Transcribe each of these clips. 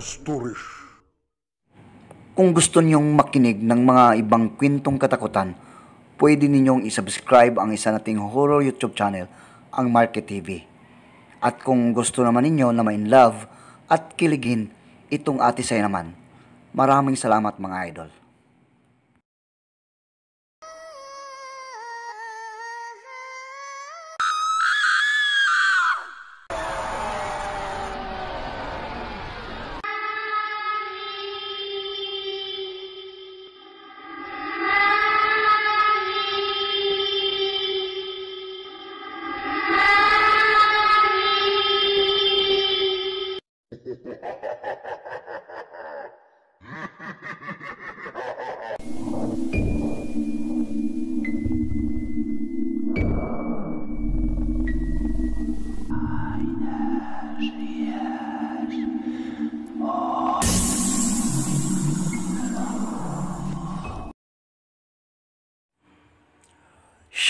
Alan Sturish. Kung gusto niyong makinig ng mga ibang kwentong katakutan, pwede ninyong isubscribe ang isa nating horror YouTube channel, ang Market TV. At kung gusto naman ninyo na main love at kiligin itong ate say naman, maraming salamat mga idol.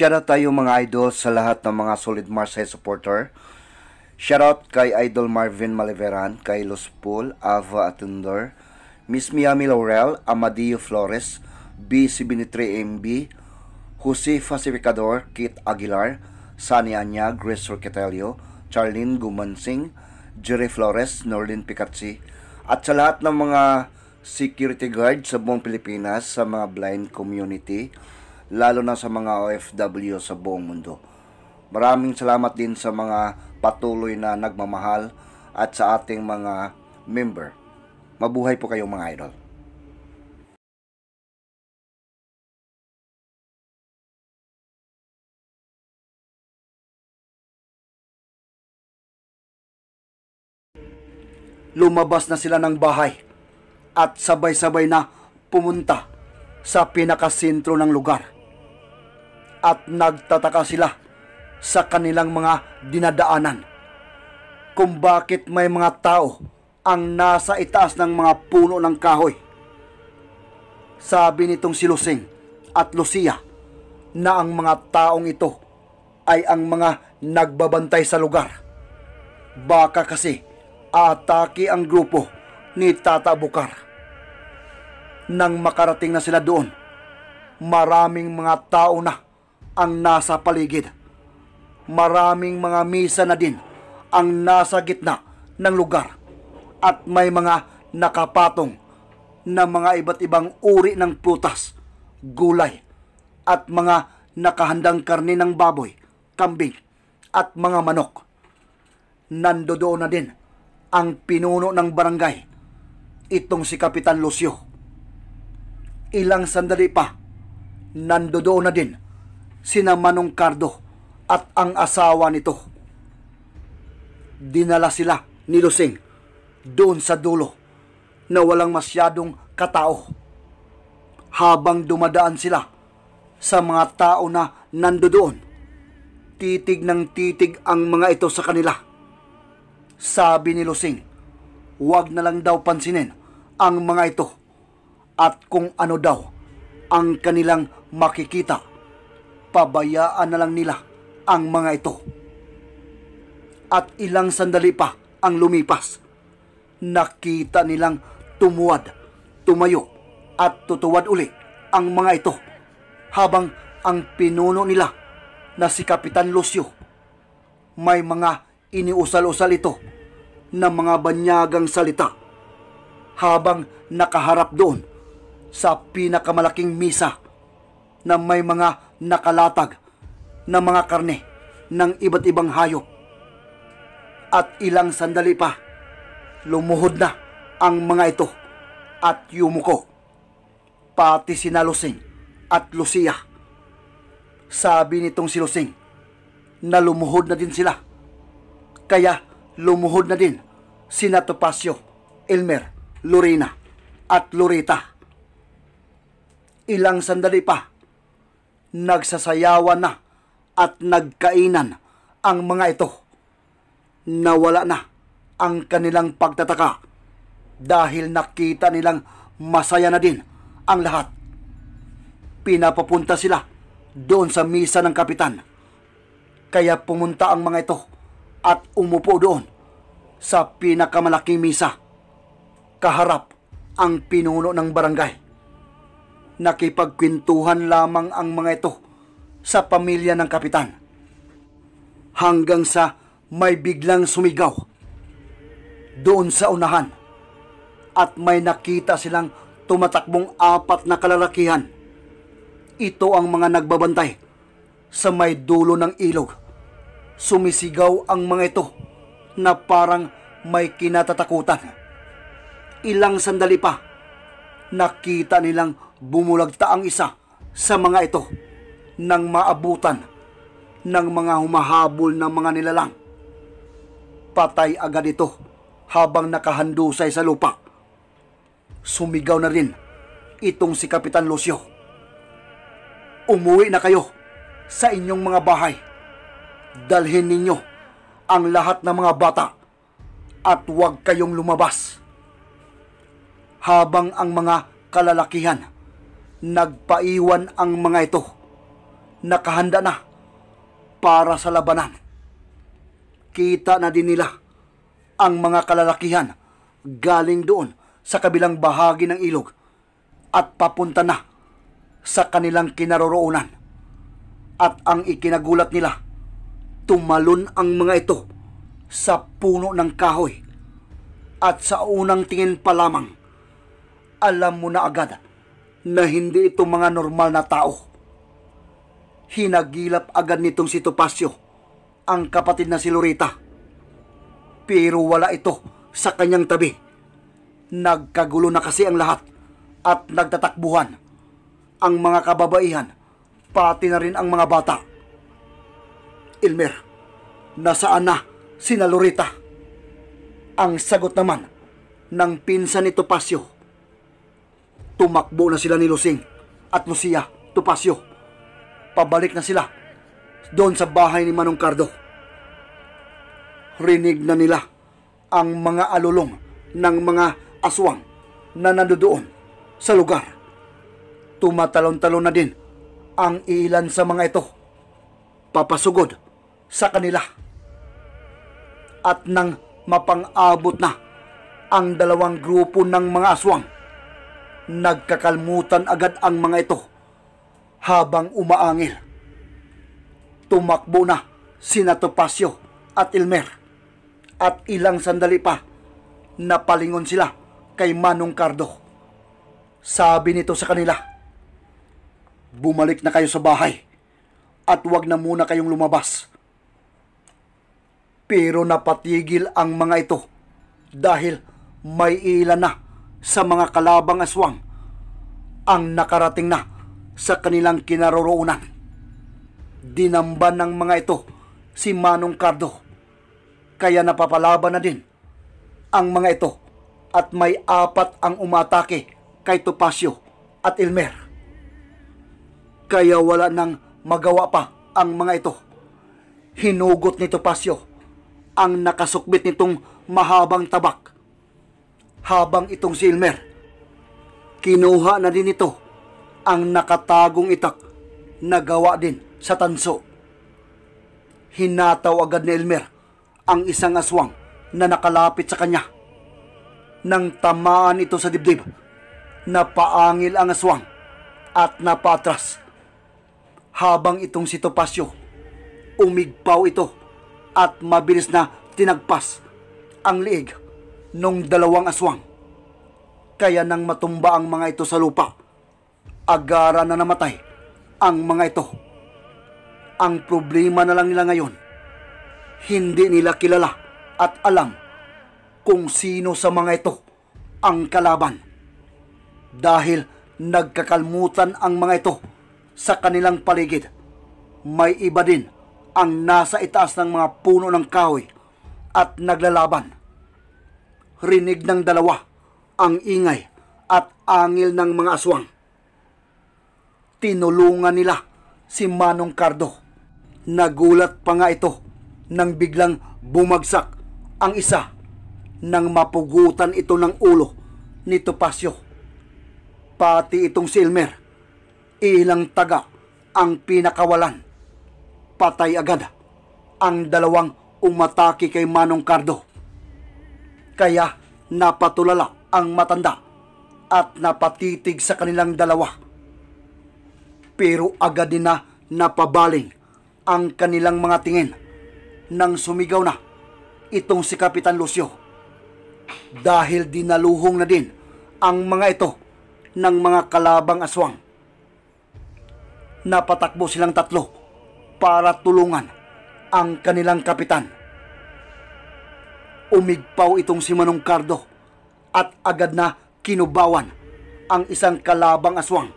Shoutout tayo mga idol sa lahat ng mga solid Marseille supporter. Shoutout kay Idol Marvin Maliveran, kay Los Paul, Ava Atundor, Miss Miami Laurel, Amadio Flores, BC Binitri MB, Jose Pacificador, Kit Aguilar, Sunny Anya, Grace Roquetelio, Charlene Gumansing, Jerry Flores, Norlin Picatsi, at sa lahat ng mga security guard sa buong Pilipinas, sa mga blind community, lalo na sa mga OFW sa buong mundo. Maraming salamat din sa mga patuloy na nagmamahal at sa ating mga member. Mabuhay po kayong mga idol. lumabas na sila ng bahay at sabay-sabay na pumunta sa pinakasentro ng lugar at nagtataka sila sa kanilang mga dinadaanan kung bakit may mga tao ang nasa itaas ng mga puno ng kahoy. Sabi nitong si Lusing at Lucia na ang mga taong ito ay ang mga nagbabantay sa lugar. Baka kasi atake ang grupo ni Tata Bukar. Nang makarating na sila doon, maraming mga tao na ang nasa paligid. Maraming mga misa na din ang nasa gitna ng lugar at may mga nakapatong na mga iba't ibang uri ng prutas, gulay at mga nakahandang karne ng baboy, kambing at mga manok. Nandoon na din ang pinuno ng barangay, itong si Kapitan Lucio. Ilang sandali pa, nandoon na din sina Manong Cardo at ang asawa nito. Dinala sila ni Lusing doon sa dulo na walang masyadong katao. Habang dumadaan sila sa mga tao na nandoon, titig ng titig ang mga ito sa kanila. Sabi ni Lusing, huwag na lang daw pansinin ang mga ito at kung ano daw ang kanilang makikita pabayaan na lang nila ang mga ito. At ilang sandali pa ang lumipas, nakita nilang tumuwad, tumayo at tutuwad uli ang mga ito habang ang pinuno nila na si Kapitan Lucio may mga iniusal-usal ito ng mga banyagang salita habang nakaharap doon sa pinakamalaking misa na may mga nakalatag na mga karne ng iba't ibang hayop. At ilang sandali pa, lumuhod na ang mga ito at yumuko. Pati sina Lusing at Lucia. Sabi nitong si Lusing na lumuhod na din sila. Kaya lumuhod na din sina Topacio, Elmer, Lorena at Loreta. Ilang sandali pa, nagsasayawan na at nagkainan ang mga ito. Nawala na ang kanilang pagtataka dahil nakita nilang masaya na din ang lahat. Pinapapunta sila doon sa misa ng kapitan. Kaya pumunta ang mga ito at umupo doon sa pinakamalaking misa. Kaharap ang pinuno ng barangay nakipagkwentuhan lamang ang mga ito sa pamilya ng kapitan. Hanggang sa may biglang sumigaw doon sa unahan at may nakita silang tumatakbong apat na kalalakihan. Ito ang mga nagbabantay sa may dulo ng ilog. Sumisigaw ang mga ito na parang may kinatatakutan. Ilang sandali pa, nakita nilang Bumulagta ang isa sa mga ito nang maabutan ng mga humahabol ng mga nilalang. Patay agad ito habang nakahandusay sa lupa. Sumigaw na rin itong si Kapitan Lucio. Umuwi na kayo sa inyong mga bahay. Dalhin ninyo ang lahat ng mga bata at huwag kayong lumabas. Habang ang mga kalalakihan nagpaiwan ang mga ito. Nakahanda na para sa labanan. Kita na din nila ang mga kalalakihan galing doon sa kabilang bahagi ng ilog at papunta na sa kanilang kinaroroonan. At ang ikinagulat nila, tumalon ang mga ito sa puno ng kahoy. At sa unang tingin pa lamang, alam mo na agad na hindi ito mga normal na tao. Hinagilap agad nitong si Topacio, ang kapatid na si Lorita. Pero wala ito sa kanyang tabi. Nagkagulo na kasi ang lahat at nagtatakbuhan. Ang mga kababaihan, pati na rin ang mga bata. Ilmer, nasaan na si Lorita? Ang sagot naman ng pinsan ni Topacio tumakbo na sila ni Lusing at Lucia Tupasio. Pabalik na sila doon sa bahay ni Manong Cardo. Rinig na nila ang mga alulong ng mga aswang na nandoon sa lugar. Tumatalon-talon na din ang ilan sa mga ito. Papasugod sa kanila. At nang mapang-abot na ang dalawang grupo ng mga aswang, Nagkakalmutan agad ang mga ito habang umaangil. Tumakbo na si Natopasyo at Ilmer at ilang sandali pa napalingon sila kay Manong Cardo. Sabi nito sa kanila, Bumalik na kayo sa bahay at wag na muna kayong lumabas. Pero napatigil ang mga ito dahil may ilan na sa mga kalabang aswang ang nakarating na sa kanilang kinaroroonan. Dinamban ng mga ito si Manong Cardo kaya napapalaban na din ang mga ito at may apat ang umatake kay Topacio at Ilmer. Kaya wala nang magawa pa ang mga ito. Hinugot ni Topacio ang nakasukbit nitong mahabang tabak habang itong si Ilmer. Kinuha na din ito ang nakatagong itak na gawa din sa tanso. Hinataw agad ni Elmer ang isang aswang na nakalapit sa kanya. Nang tamaan ito sa dibdib, napaangil ang aswang at napatras. Habang itong si Topacio, umigpaw ito at mabilis na tinagpas ang liig nung dalawang aswang. Kaya nang matumba ang mga ito sa lupa, agara na namatay ang mga ito. Ang problema na lang nila ngayon, hindi nila kilala at alam kung sino sa mga ito ang kalaban. Dahil nagkakalmutan ang mga ito sa kanilang paligid. May iba din ang nasa itaas ng mga puno ng kahoy at naglalaban rinig ng dalawa ang ingay at angil ng mga aswang. Tinulungan nila si Manong Cardo. Nagulat pa nga ito nang biglang bumagsak ang isa nang mapugutan ito ng ulo ni Topasio. Pati itong silmer, ilang taga ang pinakawalan. Patay agad ang dalawang umataki kay Manong Cardo kaya napatulala ang matanda at napatitig sa kanilang dalawa. Pero agad din na napabaling ang kanilang mga tingin nang sumigaw na itong si Kapitan Lucio. Dahil dinaluhong na din ang mga ito ng mga kalabang aswang. Napatakbo silang tatlo para tulungan ang kanilang kapitan Umigpaw itong si Manong Cardo at agad na kinubawan ang isang kalabang aswang.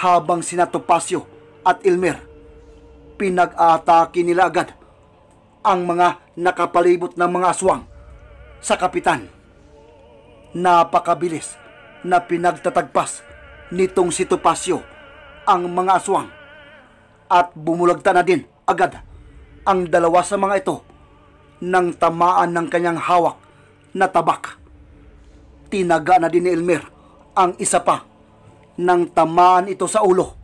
Habang sina Topacio at Ilmer, pinag aatake nila agad ang mga nakapalibot ng mga aswang sa kapitan. Napakabilis na pinagtatagpas nitong si Topacio ang mga aswang at bumulagta na din agad ang dalawa sa mga ito nang tamaan ng kanyang hawak na tabak. Tinaga na din ni Elmer ang isa pa nang tamaan ito sa ulo.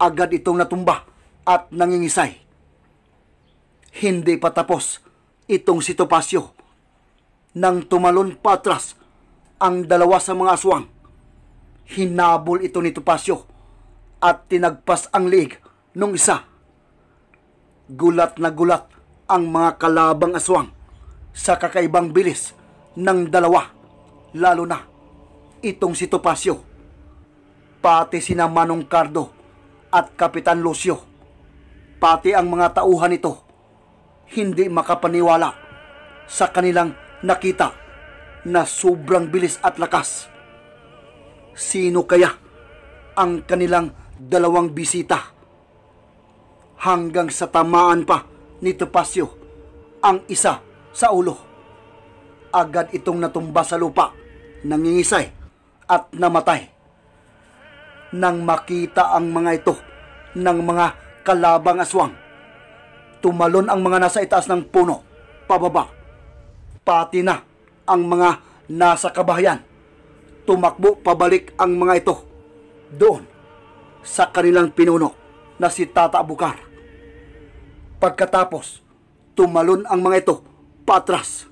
Agad itong natumba at nangingisay. Hindi pa tapos itong si Topacio nang tumalon patras ang dalawa sa mga aswang. Hinabol ito ni Topacio at tinagpas ang liig nung isa. Gulat na gulat ang mga kalabang aswang sa kakaibang bilis ng dalawa, lalo na itong si Topacio, pati si Manong Cardo at Kapitan Lucio, pati ang mga tauhan nito, hindi makapaniwala sa kanilang nakita na sobrang bilis at lakas. Sino kaya ang kanilang dalawang bisita? Hanggang sa tamaan pa ni Topacio ang isa sa ulo. Agad itong natumba sa lupa, nangingisay at namatay. Nang makita ang mga ito ng mga kalabang aswang, tumalon ang mga nasa itaas ng puno, pababa. Pati na ang mga nasa kabahayan. Tumakbo pabalik ang mga ito doon sa kanilang pinuno na si Tata Bukar Pagkatapos, tumalon ang mga ito patras.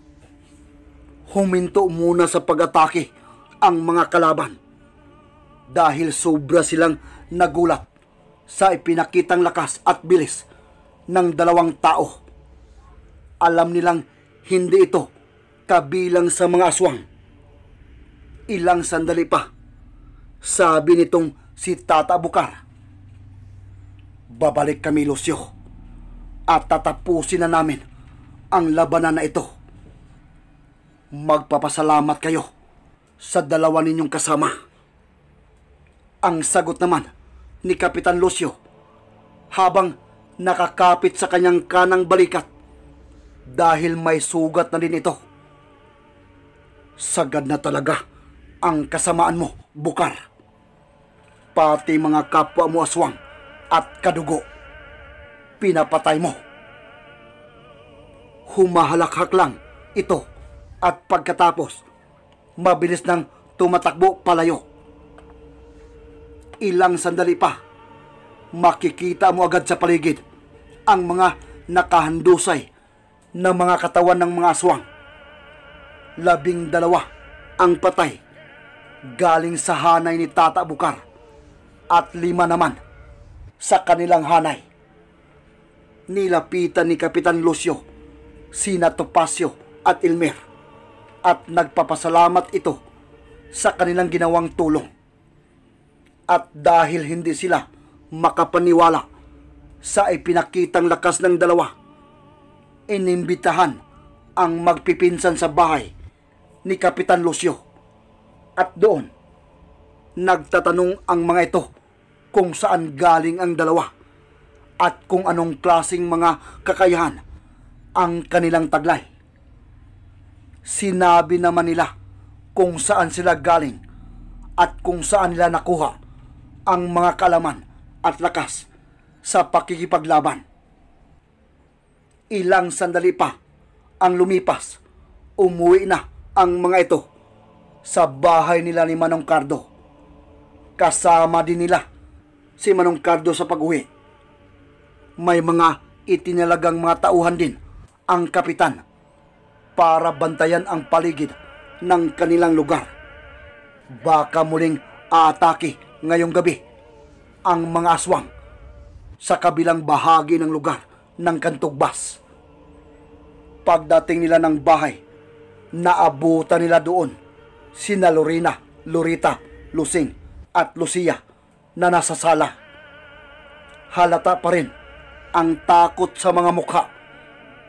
Huminto muna sa pag-atake ang mga kalaban dahil sobra silang nagulat sa ipinakitang lakas at bilis ng dalawang tao. Alam nilang hindi ito kabilang sa mga aswang. Ilang sandali pa, sabi nitong si Tata Bukar. Babalik kami, Lucio at tatapusin na namin ang labanan na ito. Magpapasalamat kayo sa dalawa ninyong kasama. Ang sagot naman ni Kapitan Lucio habang nakakapit sa kanyang kanang balikat dahil may sugat na din ito. Sagad na talaga ang kasamaan mo, Bukar. Pati mga kapwa mo aswang at kadugo pinapatay mo. Humahalakhak lang ito at pagkatapos, mabilis nang tumatakbo palayo. Ilang sandali pa, makikita mo agad sa paligid ang mga nakahandusay na mga katawan ng mga aswang. Labing dalawa ang patay galing sa hanay ni Tata Bukar at lima naman sa kanilang hanay nilapitan ni Kapitan Lucio, sina Topacio at Ilmer at nagpapasalamat ito sa kanilang ginawang tulong. At dahil hindi sila makapaniwala sa ipinakitang lakas ng dalawa, inimbitahan ang magpipinsan sa bahay ni Kapitan Lucio. At doon, nagtatanong ang mga ito kung saan galing ang dalawa at kung anong klasing mga kakayahan ang kanilang taglay. Sinabi naman nila kung saan sila galing at kung saan nila nakuha ang mga kalaman at lakas sa pakikipaglaban. Ilang sandali pa ang lumipas, umuwi na ang mga ito sa bahay nila ni Manong Cardo. Kasama din nila si Manong Cardo sa pag-uwi may mga itinalagang mga tauhan din ang kapitan para bantayan ang paligid ng kanilang lugar. Baka muling aatake ngayong gabi ang mga aswang sa kabilang bahagi ng lugar ng Kantugbas. Pagdating nila ng bahay, naabutan nila doon sina Lorena, Lorita, Lusing at Lucia na nasa sala. Halata pa rin ang takot sa mga mukha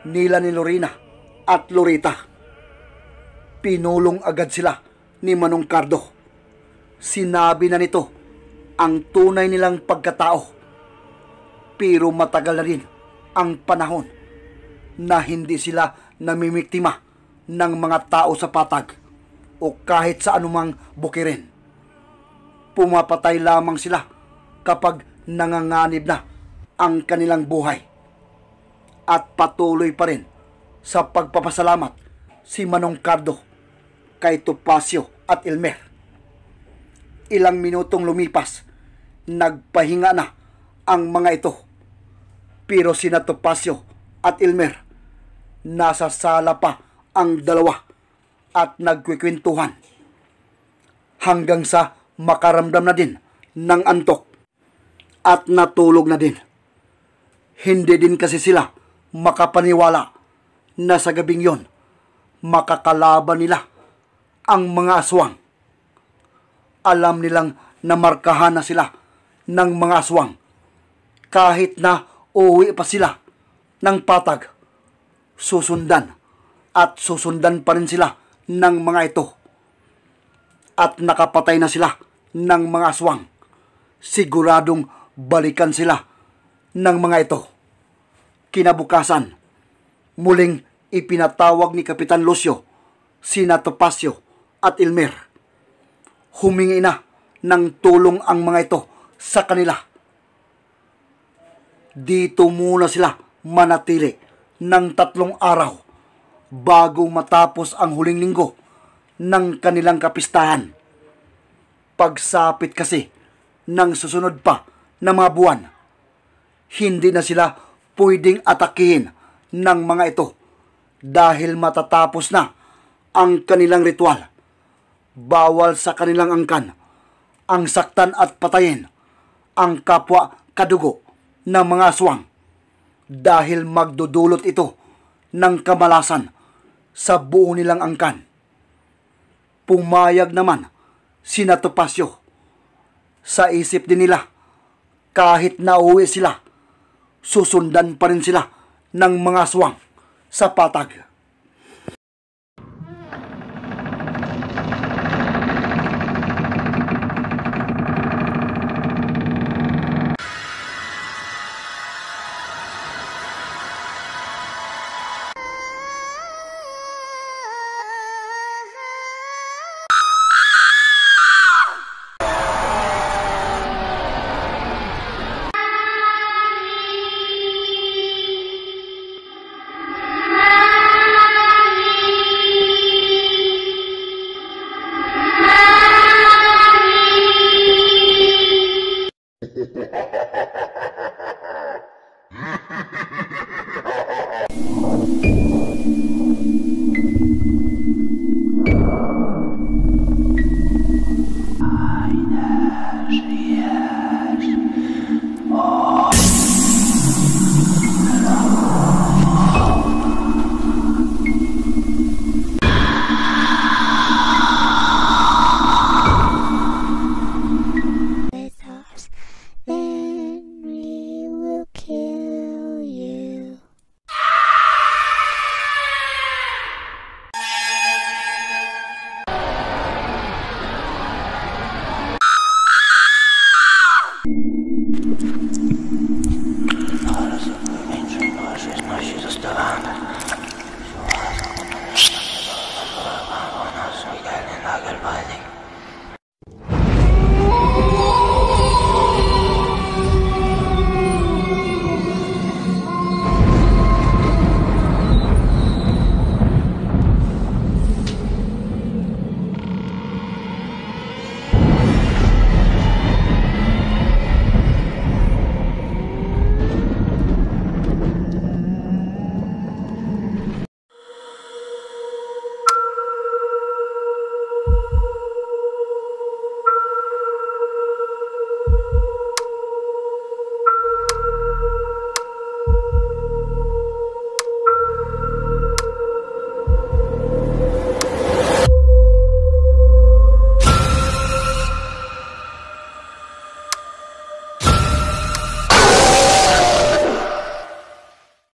nila ni Lorena at Lorita. Pinulong agad sila ni Manong Cardo. Sinabi na nito ang tunay nilang pagkatao. Pero matagal na rin ang panahon na hindi sila namimiktima ng mga tao sa patag o kahit sa anumang bukirin. Pumapatay lamang sila kapag nanganganib na ang kanilang buhay. At patuloy pa rin sa pagpapasalamat si Manong Cardo kay Topacio at Ilmer. Ilang minutong lumipas, nagpahinga na ang mga ito. Pero si Topacio at Ilmer, nasa sala pa ang dalawa at nagkwikwentuhan. Hanggang sa makaramdam na din ng antok at natulog na din hindi din kasi sila makapaniwala na sa gabing yon makakalaban nila ang mga aswang. Alam nilang namarkahan na sila ng mga aswang kahit na uuwi pa sila ng patag. Susundan at susundan pa rin sila ng mga ito. At nakapatay na sila ng mga aswang. Siguradong balikan sila ng mga ito. Kinabukasan, muling ipinatawag ni Kapitan Lucio, sina Topacio at Ilmer. Humingi na ng tulong ang mga ito sa kanila. Dito muna sila manatili ng tatlong araw bago matapos ang huling linggo ng kanilang kapistahan. Pagsapit kasi ng susunod pa na mga buwan hindi na sila pwedeng atakihin ng mga ito dahil matatapos na ang kanilang ritual. Bawal sa kanilang angkan ang saktan at patayin ang kapwa kadugo ng mga aswang dahil magdudulot ito ng kamalasan sa buo nilang angkan. Pumayag naman sinatopasyo sa isip din nila kahit na nauwi sila susundan pa rin sila ng mga aswang sa patag.